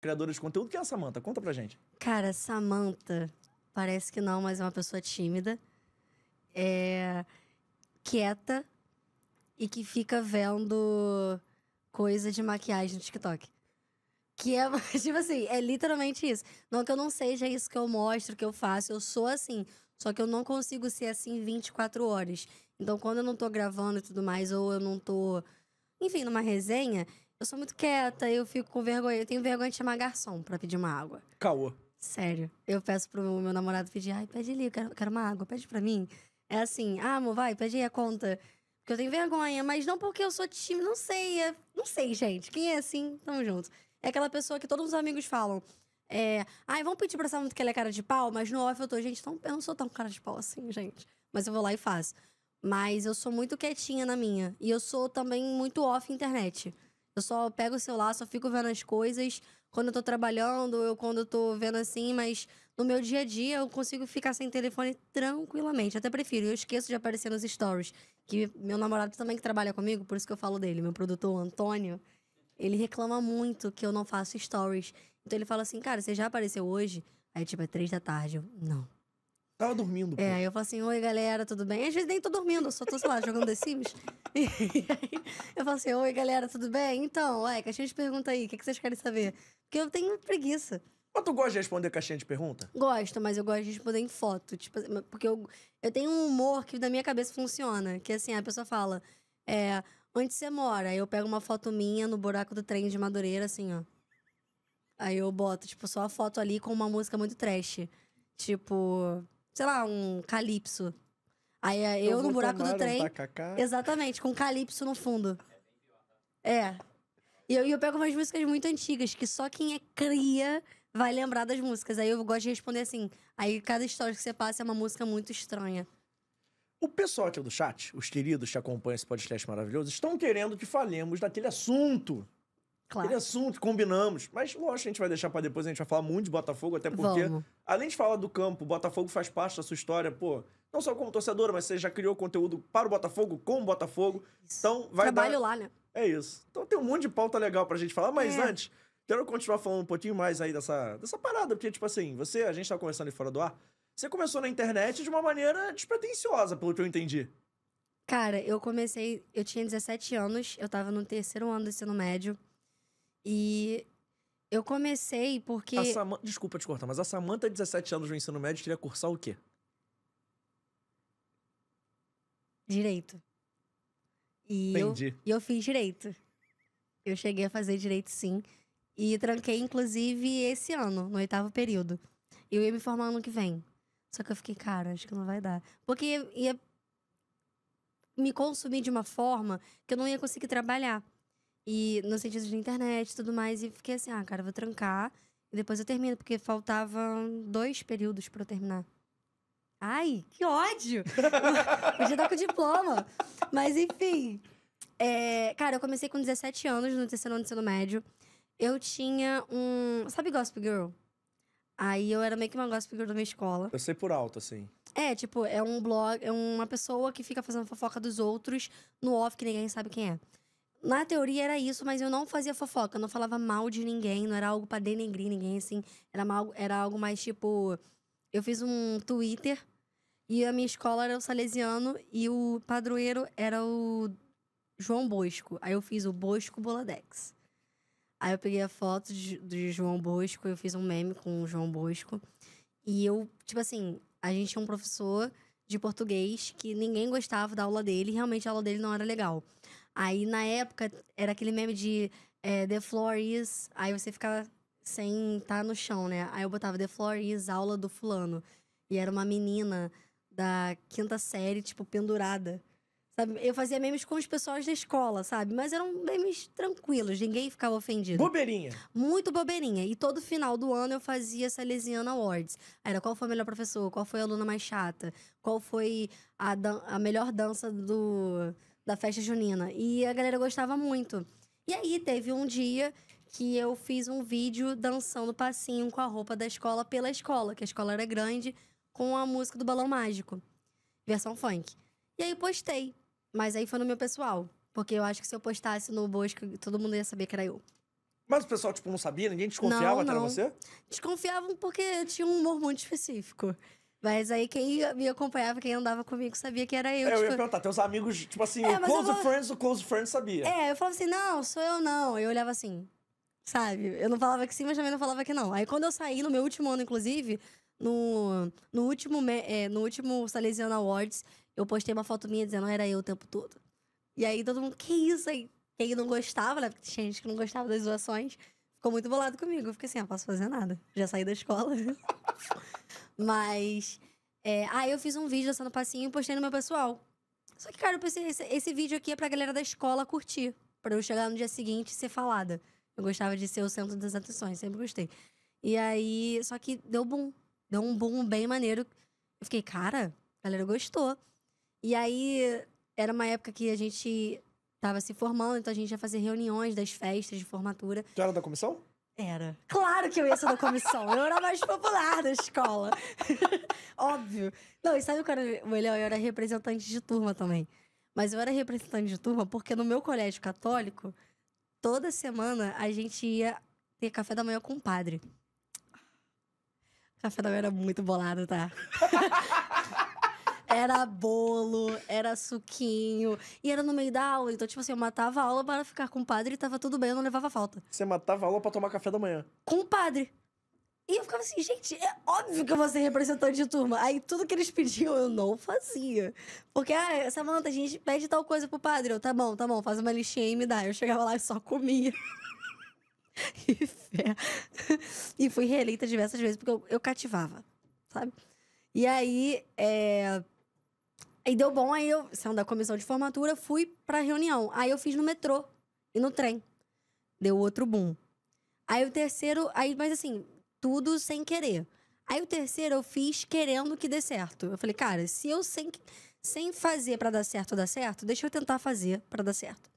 criadora de conteúdo. Quem é a Samanta? Conta pra gente. Cara, Samanta, parece que não, mas é uma pessoa tímida, é quieta e que fica vendo coisa de maquiagem no TikTok. Que é, tipo assim, é literalmente isso. Não que eu não seja isso que eu mostro, que eu faço, eu sou assim. Só que eu não consigo ser assim 24 horas. Então, quando eu não tô gravando e tudo mais, ou eu não tô, enfim, numa resenha, eu sou muito quieta, eu fico com vergonha. Eu tenho vergonha de chamar garçom pra pedir uma água. Caô. Sério. Eu peço pro meu namorado pedir, ai, pede ali, eu quero, quero uma água, pede pra mim. É assim, ah, amor, vai, pede aí a conta. Porque eu tenho vergonha, mas não porque eu sou tímida, não sei. É, não sei, gente. Quem é assim, tamo junto. É aquela pessoa que todos os amigos falam. É, ai, vamos pedir pra essa muito que ela é cara de pau, mas no off eu tô, gente, tão, eu não sou tão cara de pau assim, gente. Mas eu vou lá e faço. Mas eu sou muito quietinha na minha. E eu sou também muito off internet. Eu só pego o celular, só fico vendo as coisas quando eu tô trabalhando, eu quando eu tô vendo assim, mas no meu dia a dia eu consigo ficar sem telefone tranquilamente. Até prefiro, eu esqueço de aparecer nos stories. Que meu namorado também que trabalha comigo, por isso que eu falo dele, meu produtor Antônio, ele reclama muito que eu não faço stories. Então ele fala assim, cara, você já apareceu hoje? Aí tipo, é três da tarde. Eu, não. Tava dormindo. Pô. É, eu falo assim, oi galera, tudo bem? Às vezes nem tô dormindo, só tô, sei lá, jogando The Sims. E aí eu falo assim, oi galera, tudo bem? Então, ué, caixinha de pergunta aí, o que, que vocês querem saber? Porque eu tenho preguiça. Mas tu gosta de responder caixinha de pergunta? Gosto, mas eu gosto de responder em foto. Tipo, porque eu, eu tenho um humor que na minha cabeça funciona. Que assim, a pessoa fala, é, onde você mora? Aí eu pego uma foto minha no buraco do trem de Madureira, assim, ó. Aí eu boto, tipo, só a foto ali com uma música muito trash. Tipo, sei lá, um calypso. Aí eh, eu, eu no buraco do trem. Um exatamente, com calipso calypso no fundo. É. E eu, eu pego umas músicas muito antigas, que só quem é cria vai lembrar das músicas. Aí eu gosto de responder assim. Aí cada história que você passa é uma música muito estranha. O pessoal aqui do chat, os queridos que acompanham esse podcast maravilhoso, estão querendo que falemos daquele assunto Claro. Aquele assunto, combinamos. Mas, lógico, a gente vai deixar para depois, a gente vai falar muito de Botafogo, até porque, Vamos. além de falar do campo, o Botafogo faz parte da sua história, pô, não só como torcedora, mas você já criou conteúdo para o Botafogo, com o Botafogo. Isso. Então, vai Trabalho dar... lá, né? É isso. Então tem um monte de pauta legal pra gente falar, mas é. antes, quero continuar falando um pouquinho mais aí dessa, dessa parada, porque, tipo assim, você, a gente tá conversando aí fora do ar, você começou na internet de uma maneira despretensiosa, pelo que eu entendi. Cara, eu comecei, eu tinha 17 anos, eu tava no terceiro ano do ensino médio. E eu comecei porque. A Sam... Desculpa te cortar, mas a Samanta, 17 anos no ensino médio, queria cursar o quê? Direito. E Entendi. Eu, e eu fiz direito. Eu cheguei a fazer direito, sim. E tranquei, inclusive, esse ano, no oitavo período. Eu ia me formar ano que vem. Só que eu fiquei, cara, acho que não vai dar. Porque ia, ia me consumir de uma forma que eu não ia conseguir trabalhar. E no sentido de internet e tudo mais. E fiquei assim, ah, cara, vou trancar. E depois eu termino, porque faltavam dois períodos para eu terminar. Ai, que ódio! já tá com diploma. Mas enfim. É, cara, eu comecei com 17 anos no terceiro ano do ensino médio. Eu tinha um. Sabe Gossip Girl? Aí eu era meio que uma Gossip Girl da minha escola. Eu sei por alto, assim. É, tipo, é um blog, é uma pessoa que fica fazendo fofoca dos outros no off que ninguém sabe quem é na teoria era isso, mas eu não fazia fofoca, não falava mal de ninguém, não era algo para denegrir ninguém, assim. Era, mal, era algo mais tipo. Eu fiz um Twitter e a minha escola era o Salesiano e o padroeiro era o João Bosco. Aí eu fiz o Bosco Boladex. Aí eu peguei a foto de, de João Bosco, eu fiz um meme com o João Bosco. E eu, tipo assim, a gente tinha um professor de português que ninguém gostava da aula dele, realmente a aula dele não era legal. Aí na época era aquele meme de é, The Floor is. Aí você ficava sem estar tá no chão, né? Aí eu botava The Floor is aula do fulano. E era uma menina da quinta série, tipo, pendurada. Sabe? Eu fazia memes com os pessoal da escola, sabe? Mas eram memes tranquilos, ninguém ficava ofendido. Bobeirinha. Muito bobeirinha. E todo final do ano eu fazia essa Lesiana Awards. Era qual foi a melhor professora qual foi a aluna mais chata, qual foi a, a melhor dança do, da festa junina. E a galera gostava muito. E aí teve um dia que eu fiz um vídeo dançando passinho com a roupa da escola pela escola, que a escola era grande, com a música do Balão Mágico, versão funk. E aí postei, mas aí foi no meu pessoal, porque eu acho que se eu postasse no Bosco, todo mundo ia saber que era eu. Mas o pessoal, tipo, não sabia? Ninguém desconfiava não, não. que era você? Desconfiavam porque eu tinha um humor muito específico. Mas aí quem me acompanhava, quem andava comigo, sabia que era eu. É, tipo... Eu ia tipo perguntar, teus amigos, tipo assim, é, o Close falava... Friends, o Close Friends sabia. É, eu falava assim, não, sou eu não. Eu olhava assim, sabe? Eu não falava que sim, mas também não falava que não. Aí quando eu saí, no meu último ano, inclusive, no, no último é, no último Salesiano Awards, eu postei uma foto minha dizendo, ah, era eu o tempo todo. E aí todo mundo, que isso aí? Quem não gostava, né? Porque tinha gente que não gostava das doações ficou muito bolado comigo. Eu fiquei assim, ah, posso fazer nada. Já saí da escola. Mas. É, ah, eu fiz um vídeo dançando passinho e postei no meu pessoal. Só que, cara, eu pensei, esse, esse, vídeo aqui é pra galera da escola curtir. Pra eu chegar no dia seguinte e ser falada. Eu gostava de ser o centro das atenções, sempre gostei. E aí, só que deu boom. Deu um boom bem maneiro. Eu fiquei, cara, a galera gostou. E aí, era uma época que a gente tava se formando, então a gente ia fazer reuniões das festas de formatura. Tu era da comissão? Era. Claro que eu ia ser da comissão. eu era mais popular da escola. Óbvio. Não, e sabe o que era melhor? Eu era representante de turma também. Mas eu era representante de turma porque no meu colégio católico, toda semana a gente ia ter café da manhã com o padre. café da manhã era muito bolado, tá? Era bolo, era suquinho. E era no meio da aula. Então, tipo assim, eu matava a aula para ficar com o padre e tava tudo bem, eu não levava falta. Você matava a aula pra tomar café da manhã? Com o padre. E eu ficava assim, gente, é óbvio que eu vou ser representante de turma. Aí tudo que eles pediam eu não fazia. Porque, ah, Samanta, a gente pede tal coisa pro padre. Eu, tá bom, tá bom, faz uma listinha e me dá. Eu chegava lá e só comia. e E fui reeleita diversas vezes porque eu, eu cativava, sabe? E aí, é... Aí deu bom, aí eu, saindo da comissão de formatura, fui pra reunião. Aí eu fiz no metrô e no trem. Deu outro boom. Aí o terceiro, aí, mas assim, tudo sem querer. Aí o terceiro eu fiz querendo que dê certo. Eu falei, cara, se eu sem, sem fazer para dar certo dar certo, deixa eu tentar fazer para dar certo.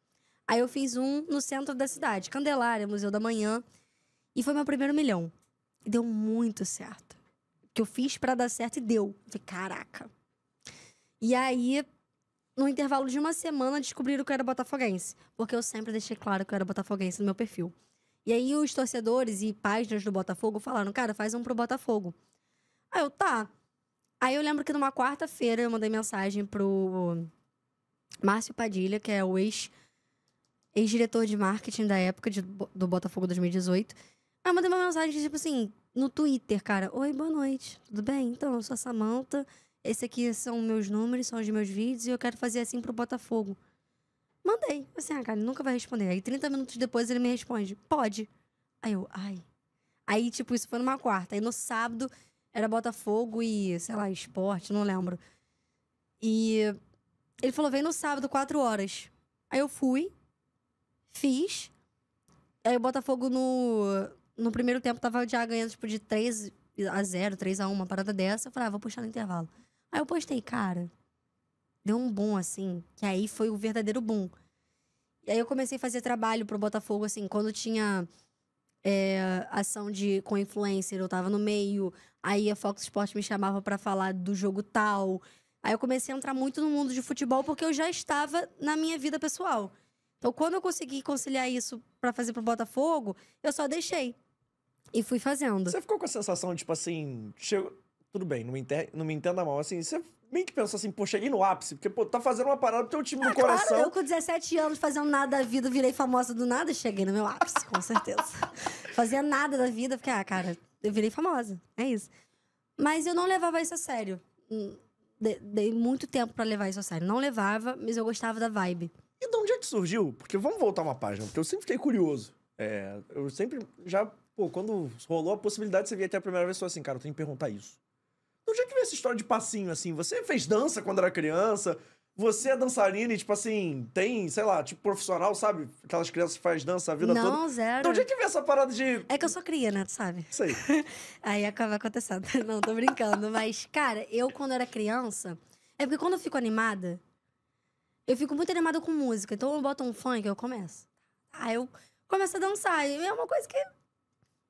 Aí eu fiz um no centro da cidade, Candelária, Museu da Manhã, e foi meu primeiro milhão. E deu muito certo. Que eu fiz para dar certo e deu. Eu falei, caraca. E aí, no intervalo de uma semana, descobriram que eu era botafoguense. Porque eu sempre deixei claro que eu era botafoguense no meu perfil. E aí, os torcedores e páginas do Botafogo falaram, cara, faz um pro Botafogo. Aí eu, tá. Aí eu lembro que numa quarta-feira eu mandei mensagem pro Márcio Padilha, que é o ex ex-diretor de marketing da época de, do Botafogo 2018. Aí eu mandei uma mensagem, tipo assim, no Twitter, cara. Oi, boa noite. Tudo bem? Então, eu sou a Samanta. Esse aqui são meus números, são os meus vídeos e eu quero fazer assim pro Botafogo. Mandei. Assim, ah, cara, ele nunca vai responder. Aí 30 minutos depois ele me responde: pode. Aí eu, ai. Aí, tipo, isso foi numa quarta. Aí no sábado era Botafogo e, sei lá, esporte, não lembro. E ele falou: vem no sábado, quatro horas. Aí eu fui, fiz. Aí o Botafogo no, no primeiro tempo tava já ganhando, tipo, de 3 a 0, 3 a 1, uma parada dessa. Eu falei: ah, vou puxar no intervalo. Aí eu postei, cara. Deu um boom, assim. Que aí foi o verdadeiro boom. E aí eu comecei a fazer trabalho pro Botafogo, assim, quando tinha é, ação de com influencer, eu tava no meio. Aí a Fox Sports me chamava para falar do jogo tal. Aí eu comecei a entrar muito no mundo de futebol porque eu já estava na minha vida pessoal. Então, quando eu consegui conciliar isso para fazer pro Botafogo, eu só deixei. E fui fazendo. Você ficou com a sensação, tipo assim, chegou, tudo bem, não me, inter... não me entenda mal. Assim, você meio que pensou assim, pô cheguei no ápice? Porque, pô, tá fazendo uma parada pro teu time do no é, coração. Claro, eu com 17 anos fazendo nada da vida, virei famosa do nada, cheguei no meu ápice, com certeza. Fazia nada da vida, porque, ah, cara, eu virei famosa. É isso. Mas eu não levava isso a sério. Hum, dei muito tempo para levar isso a sério. Não levava, mas eu gostava da vibe. E de onde é que surgiu? Porque vamos voltar uma página, porque eu sempre fiquei curioso. É, eu sempre já, pô, quando rolou a possibilidade de você vir até a primeira vez, eu assim, cara, eu tenho que perguntar isso de onde é que vem essa história de passinho, assim? Você fez dança quando era criança? Você é dançarina e, tipo assim, tem, sei lá, tipo profissional, sabe? Aquelas crianças que fazem dança a vida não, toda. Não, zero. Então, onde é que vem essa parada de. É que eu sou cria, né? Tu sabe? Sei. Aí acaba acontecendo. Não, tô brincando. Mas, cara, eu quando era criança. É porque quando eu fico animada, eu fico muito animada com música. Então eu boto um funk, e eu começo. Aí eu começo a dançar. E é uma coisa que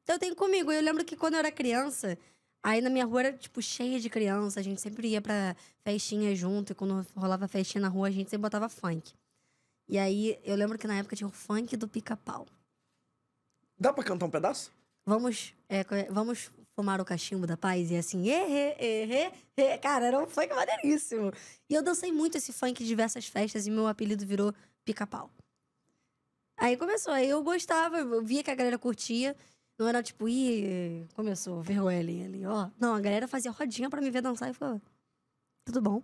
eu tenho comigo. Eu lembro que quando eu era criança, Aí na minha rua era, tipo, cheia de criança. A gente sempre ia pra festinha junto. E quando rolava festinha na rua, a gente sempre botava funk. E aí, eu lembro que na época tinha o funk do pica-pau. Dá pra cantar um pedaço? Vamos, é, vamos fumar o cachimbo da paz e assim, erre, erre, erre. Cara, era um funk maneiríssimo. E eu dancei muito esse funk em diversas festas e meu apelido virou pica-pau. Aí começou, aí eu gostava, eu via que a galera curtia. Não era tipo, ih, começou, Ellen ali, ó. Não, a galera fazia rodinha pra me ver dançar e ficou, tudo bom.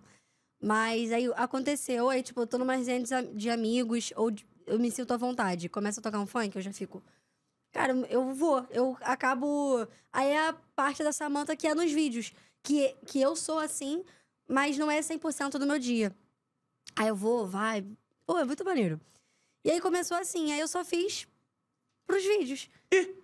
Mas aí aconteceu, aí tipo, eu tô numa resenha de, amigos, ou de, eu me sinto à vontade. Começa a tocar um funk, eu já fico. Cara, eu vou, eu acabo. Aí é a parte da Samanta que é nos vídeos. Que, que eu sou assim, mas não é 100% do meu dia. Aí eu vou, vai. Pô, é muito maneiro. E aí começou assim, aí eu só fiz pros vídeos. Ih!